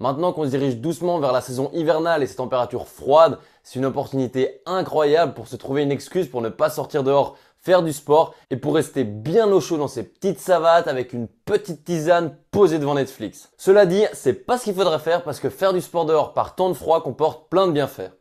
Maintenant qu'on se dirige doucement vers la saison hivernale et ses températures froides, c'est une opportunité incroyable pour se trouver une excuse pour ne pas sortir dehors faire du sport et pour rester bien au chaud dans ses petites savates avec une petite tisane posée devant Netflix. Cela dit, c'est pas ce qu'il faudrait faire parce que faire du sport dehors par temps de froid comporte plein de bienfaits.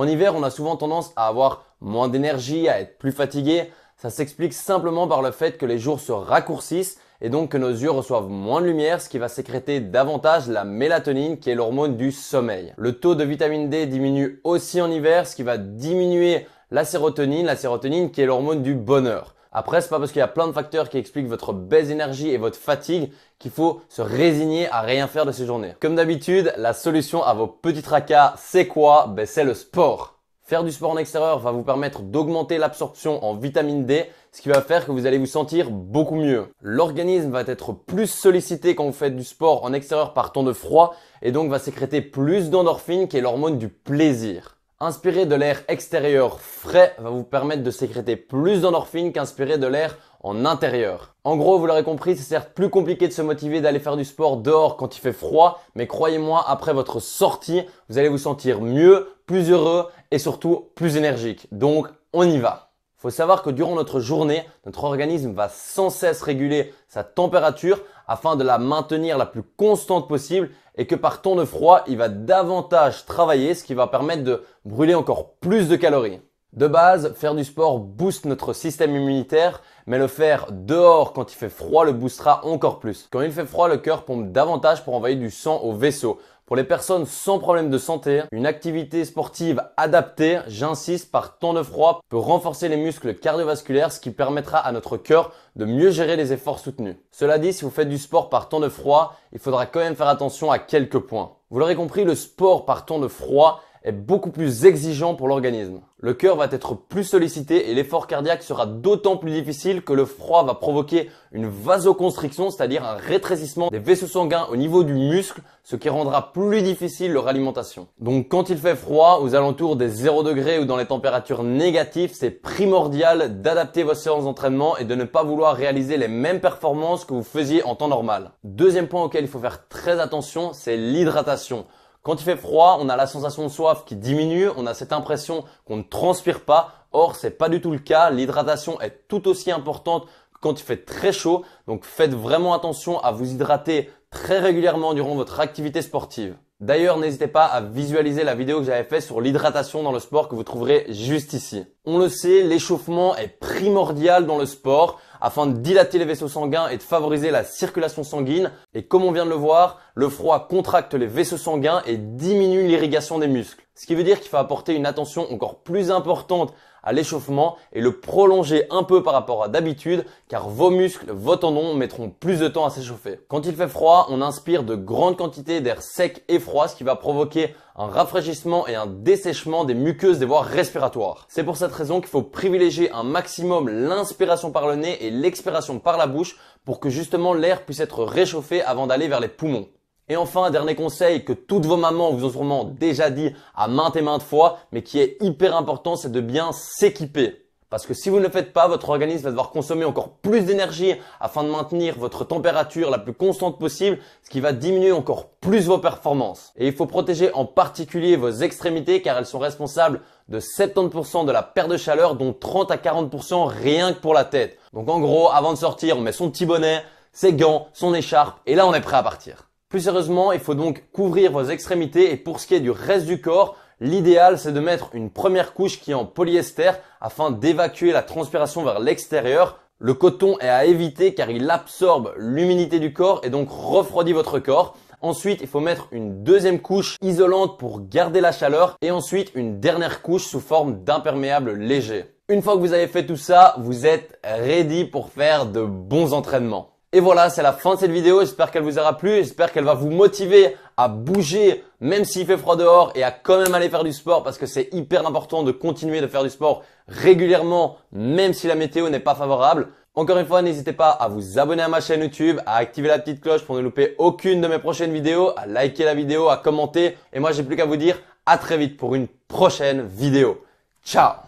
En hiver, on a souvent tendance à avoir moins d'énergie, à être plus fatigué. Ça s'explique simplement par le fait que les jours se raccourcissent et donc que nos yeux reçoivent moins de lumière, ce qui va sécréter davantage la mélatonine qui est l'hormone du sommeil. Le taux de vitamine D diminue aussi en hiver, ce qui va diminuer la sérotonine, la sérotonine qui est l'hormone du bonheur. Après, c'est pas parce qu'il y a plein de facteurs qui expliquent votre baisse d'énergie et votre fatigue qu'il faut se résigner à rien faire de ces journées. Comme d'habitude, la solution à vos petits tracas, c'est quoi Ben c'est le sport. Faire du sport en extérieur va vous permettre d'augmenter l'absorption en vitamine D, ce qui va faire que vous allez vous sentir beaucoup mieux. L'organisme va être plus sollicité quand vous faites du sport en extérieur par temps de froid et donc va sécréter plus d'endorphines qui est l'hormone du plaisir. Inspirer de l'air extérieur frais va vous permettre de sécréter plus d'endorphines qu'inspirer de l'air en intérieur. En gros, vous l'aurez compris, c'est certes plus compliqué de se motiver d'aller faire du sport dehors quand il fait froid, mais croyez-moi, après votre sortie, vous allez vous sentir mieux, plus heureux et surtout plus énergique. Donc, on y va faut savoir que durant notre journée, notre organisme va sans cesse réguler sa température afin de la maintenir la plus constante possible et que par temps de froid, il va davantage travailler, ce qui va permettre de brûler encore plus de calories. De base, faire du sport booste notre système immunitaire, mais le faire dehors quand il fait froid le boostera encore plus. Quand il fait froid, le cœur pompe davantage pour envoyer du sang au vaisseau. Pour les personnes sans problème de santé, une activité sportive adaptée, j'insiste, par temps de froid, peut renforcer les muscles cardiovasculaires, ce qui permettra à notre cœur de mieux gérer les efforts soutenus. Cela dit, si vous faites du sport par temps de froid, il faudra quand même faire attention à quelques points. Vous l'aurez compris, le sport par temps de froid est beaucoup plus exigeant pour l'organisme. Le cœur va être plus sollicité et l'effort cardiaque sera d'autant plus difficile que le froid va provoquer une vasoconstriction, c'est-à-dire un rétrécissement des vaisseaux sanguins au niveau du muscle, ce qui rendra plus difficile leur alimentation. Donc quand il fait froid, aux alentours des 0 degrés ou dans les températures négatives, c'est primordial d'adapter vos séances d'entraînement et de ne pas vouloir réaliser les mêmes performances que vous faisiez en temps normal. Deuxième point auquel il faut faire très attention, c'est l'hydratation. Quand il fait froid, on a la sensation de soif qui diminue, on a cette impression qu'on ne transpire pas. Or, c'est pas du tout le cas. L'hydratation est tout aussi importante quand il fait très chaud. Donc, faites vraiment attention à vous hydrater très régulièrement durant votre activité sportive. D'ailleurs, n'hésitez pas à visualiser la vidéo que j'avais faite sur l'hydratation dans le sport que vous trouverez juste ici. On le sait, l'échauffement est primordial dans le sport afin de dilater les vaisseaux sanguins et de favoriser la circulation sanguine. Et comme on vient de le voir, le froid contracte les vaisseaux sanguins et diminue l'irrigation des muscles. Ce qui veut dire qu'il faut apporter une attention encore plus importante à l'échauffement et le prolonger un peu par rapport à d'habitude car vos muscles, vos tendons mettront plus de temps à s'échauffer. Quand il fait froid, on inspire de grandes quantités d'air sec et froid, ce qui va provoquer un rafraîchissement et un dessèchement des muqueuses des voies respiratoires. C'est pour cette raison qu'il faut privilégier un maximum l'inspiration par le nez et l'expiration par la bouche pour que justement l'air puisse être réchauffé avant d'aller vers les poumons. Et enfin, un dernier conseil que toutes vos mamans vous ont sûrement déjà dit à maintes et maintes fois, mais qui est hyper important, c'est de bien s'équiper. Parce que si vous ne le faites pas, votre organisme va devoir consommer encore plus d'énergie afin de maintenir votre température la plus constante possible, ce qui va diminuer encore plus vos performances. Et il faut protéger en particulier vos extrémités car elles sont responsables de 70% de la perte de chaleur, dont 30 à 40% rien que pour la tête. Donc en gros, avant de sortir, on met son petit bonnet, ses gants, son écharpe, et là on est prêt à partir. Plus sérieusement, il faut donc couvrir vos extrémités et pour ce qui est du reste du corps, l'idéal c'est de mettre une première couche qui est en polyester afin d'évacuer la transpiration vers l'extérieur. Le coton est à éviter car il absorbe l'humidité du corps et donc refroidit votre corps. Ensuite, il faut mettre une deuxième couche isolante pour garder la chaleur et ensuite une dernière couche sous forme d'imperméable léger. Une fois que vous avez fait tout ça, vous êtes ready pour faire de bons entraînements. Et voilà, c'est la fin de cette vidéo. J'espère qu'elle vous aura plu. J'espère qu'elle va vous motiver à bouger, même s'il fait froid dehors, et à quand même aller faire du sport, parce que c'est hyper important de continuer de faire du sport régulièrement, même si la météo n'est pas favorable. Encore une fois, n'hésitez pas à vous abonner à ma chaîne YouTube, à activer la petite cloche pour ne louper aucune de mes prochaines vidéos, à liker la vidéo, à commenter. Et moi, j'ai plus qu'à vous dire à très vite pour une prochaine vidéo. Ciao